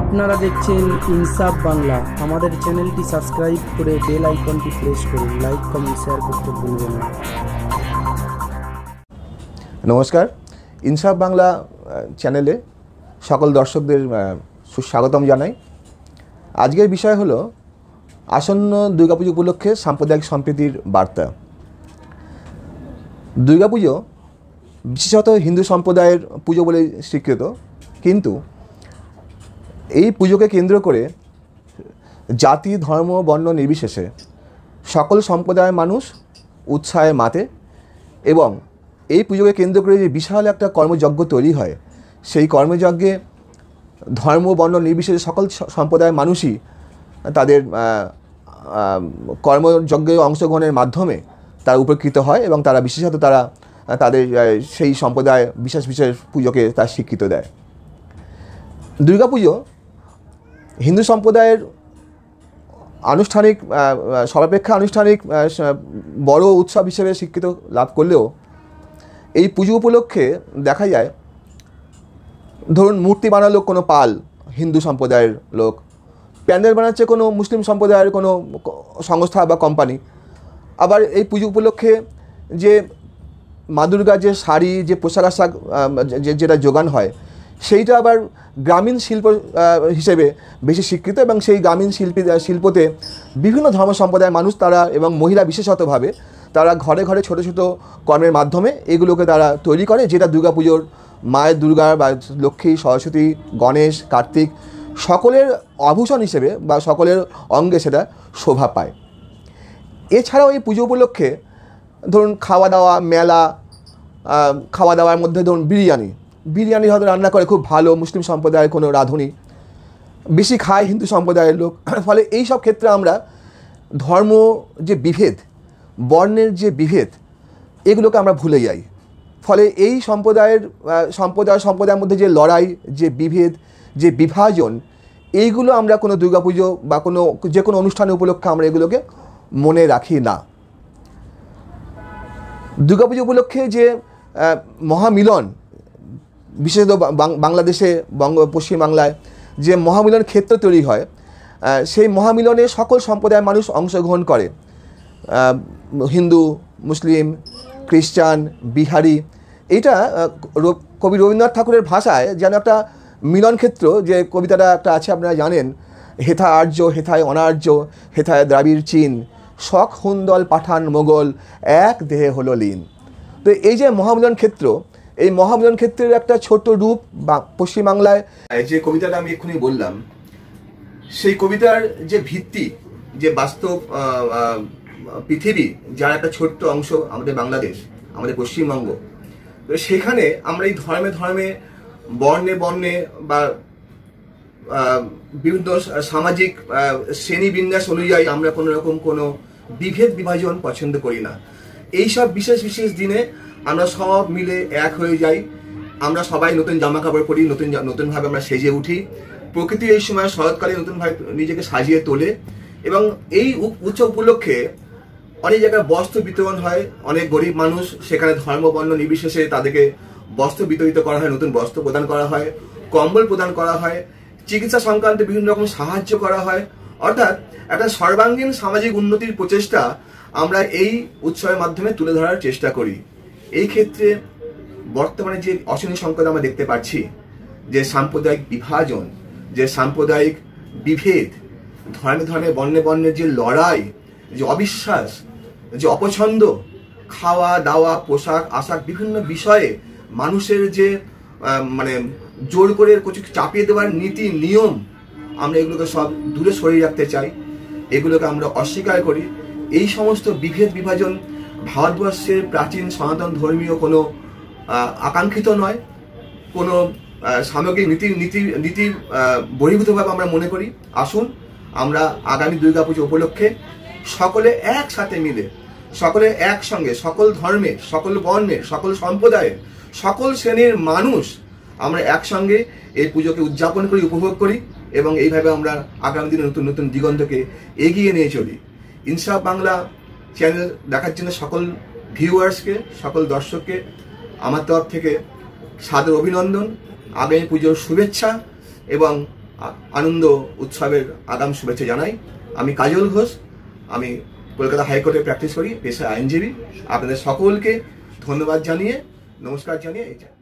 আপনারা দেখছেন ইনসাফ বাংলা আমাদের চ্যানেলটি সাবস্ক্রাইব করে বেল আইকনটি প্রেস করুন লাইক কমেন্ট শেয়ার করতে ভুলবেন না নমস্কার ইনসাফ বাংলা চ্যানেলে সকল দর্শকদের সুস্বাগতম জানাই আজকের বিষয় হলো আসন্ন দুর্গাপুজো উপলক্ষে সাম্প্রদায়িক সম্প্রীতির বার্তা দুর্গাপুজো বিশেষত হিন্দু সম্প্রদায়ের পুজো বলে স্বীকৃত কিন্তু এই পুজোকে কেন্দ্র করে জাতি ধর্ম বর্ণ নির্বিশেষে সকল সম্প্রদায়ের মানুষ উৎসাহে মাতে এবং এই পুজোকে কেন্দ্র করে যে বিশাল একটা কর্মযজ্ঞ তৈরি হয় সেই কর্মযজ্ঞে ধর্ম বর্ণ নির্বিশেষে সকল সম্প্রদায়ের মানুষই তাদের কর্মযজ্ঞে অংশগ্রহণের মাধ্যমে তারা উপকৃত হয় এবং তারা বিশেষত তারা তাদের সেই সম্প্রদায় বিশেষ বিশেষ পুজোকে তার স্বীকৃত দেয় দুর্গাপুজো হিন্দু সম্প্রদায়ের আনুষ্ঠানিক সর্বাপেক্ষা আনুষ্ঠানিক বড় উৎসব হিসেবে স্বীকৃত লাভ করলেও এই পুজো উপলক্ষে দেখা যায় ধরুন মূর্তি বানালো কোনো পাল হিন্দু সম্প্রদায়ের লোক প্যান্ডেল বানাচ্ছে কোনো মুসলিম সম্প্রদায়ের কোনো সংস্থা বা কোম্পানি আবার এই পুজো উপলক্ষে যে মা দুর্গা যে শাড়ি যে পোশাক আশাক যেটা যোগান হয় সেইটা আবার গ্রামীণ শিল্প হিসেবে বেশি স্বীকৃত এবং সেই গ্রামীণ শিল্পী শিল্পতে বিভিন্ন ধর্ম সম্প্রদায়ের মানুষ তারা এবং মহিলা বিশেষতভাবে তারা ঘরে ঘরে ছোট ছোট কর্মের মাধ্যমে এগুলোকে তারা তৈরি করে যেটা দুর্গাপুজোর মায়ের দুর্গা বা লক্ষ্মী সরস্বতী গণেশ কার্তিক সকলের আভূষণ হিসেবে বা সকলের অঙ্গে সেটা শোভা পায় এছাড়াও এই পুজো উপলক্ষে ধরুন খাওয়া দাওয়া মেলা খাওয়া দাওয়ার মধ্যে ধরুন বিরিয়ানি বিরিয়ানি হয়তো রান্না করে খুব ভালো মুসলিম সম্প্রদায়ের কোনো রাঁধুনি বেশি খায় হিন্দু সম্প্রদায়ের লোক ফলে এই সব ক্ষেত্রে আমরা ধর্ম যে বিভেদ বর্ণের যে বিভেদ এগুলোকে আমরা ভুলে যাই ফলে এই সম্প্রদায়ের সম্প্রদায় সম্প্রদায়ের মধ্যে যে লড়াই যে বিভেদ যে বিভাজন এইগুলো আমরা কোনো দুর্গাপুজো বা কোনো যে কোনো অনুষ্ঠানের উপলক্ষে আমরা এগুলোকে মনে রাখি না দুর্গাপুজো উপলক্ষে যে মহামিলন বিশেষত বাংলাদেশে বঙ্গ পশ্চিমবাংলায় যে মহামিলন ক্ষেত্র তৈরি হয় সেই মহামিলনে সকল সম্প্রদায়ের মানুষ অংশগ্রহণ করে হিন্দু মুসলিম খ্রিস্টান বিহারি এটা কবি রবীন্দ্রনাথ ঠাকুরের ভাষায় যেন একটা মিলন ক্ষেত্র যে কবিতাটা একটা আছে আপনারা জানেন হেথা আর্য হেথায় অনার্য হেথায় দ্রাবিড় চীন শখ হুন্দল পাঠান মোগল এক দেহে হলো লীন তো এই যে মহামিলন ক্ষেত্র এই মহামিলন ক্ষেত্রের একটা ছোট রূপ বা পশ্চিমবাংলায় যে কবিতাটা আমি এক্ষুনি বললাম সেই কবিতার যে ভিত্তি যে বাস্তব পৃথিবী যার একটা ছোট্ট অংশ আমাদের বাংলাদেশ আমাদের পশ্চিমবঙ্গ সেখানে আমরা এই ধর্মে ধর্মে বর্ণে বর্ণে বা বিভিন্ন সামাজিক শ্রেণী বিন্যাস অনুযায়ী আমরা কোনো রকম কোনো বিভেদ বিভাজন পছন্দ করি না এইসব বিশেষ বিশেষ দিনে আমরা সব মিলে এক হয়ে যাই আমরা সবাই নতুন জামা কাপড় পরি নতুন নতুনভাবে আমরা সেজে উঠি প্রকৃতি এই সময় শরৎকালে নতুনভাবে নিজেকে সাজিয়ে তোলে এবং এই উৎসব উপলক্ষে অনেক জায়গায় বস্ত্র বিতরণ হয় অনেক গরিব মানুষ সেখানে ধর্মবর্ণ নির্বিশেষে তাদেরকে বস্ত্র বিতরিত করা হয় নতুন বস্ত্র প্রদান করা হয় কম্বল প্রদান করা হয় চিকিৎসা সংক্রান্ত বিভিন্ন রকম সাহায্য করা হয় অর্থাৎ একটা সর্বাঙ্গীন সামাজিক উন্নতির প্রচেষ্টা আমরা এই উৎসবের মাধ্যমে তুলে ধরার চেষ্টা করি এই ক্ষেত্রে বর্তমানে যে অশনি সংকট আমরা দেখতে পাচ্ছি যে সাম্প্রদায়িক বিভাজন যে সাম্প্রদায়িক বিভেদ ধর্মে ধর্মে বর্ণে বর্ণের যে লড়াই যে অবিশ্বাস যে অপছন্দ খাওয়া দাওয়া পোশাক আশাক বিভিন্ন বিষয়ে মানুষের যে মানে জোর করে কিছু চাপিয়ে দেওয়ার নীতি নিয়ম আমরা এগুলোকে সব দূরে সরিয়ে রাখতে চাই এগুলোকে আমরা অস্বীকার করি এই সমস্ত বিভেদ বিভাজন ভারতবর্ষের প্রাচীন সনাতন ধর্মীয় কোনো আকাঙ্ক্ষিত নয় কোনো সামগ্রিক নীতি নীতি নীতি বহির্ভূতভাবে আমরা মনে করি আসুন আমরা আগামী দুর্গাপুজো উপলক্ষে সকলে একসাথে মিলে সকলে একসঙ্গে সকল ধর্মের সকল বর্ণের সকল সম্প্রদায়ের সকল শ্রেণীর মানুষ আমরা একসঙ্গে এই পুজোকে উদযাপন করি উপভোগ করি এবং এইভাবে আমরা আগামী দিনে নতুন নতুন দিগন্তকে এগিয়ে নিয়ে চলি ইনসাফ বাংলা চ্যানেল দেখার জন্য সকল ভিউয়ার্সকে সকল দর্শককে আমার তরফ থেকে সাদর অভিনন্দন আগামী পুজোর শুভেচ্ছা এবং আনন্দ উৎসবের আগাম শুভেচ্ছা জানাই আমি কাজল ঘোষ আমি কলকাতা হাইকোর্টে প্র্যাকটিস করি পেশা আইনজীবী আপনাদের সকলকে ধন্যবাদ জানিয়ে নমস্কার জানিয়ে এই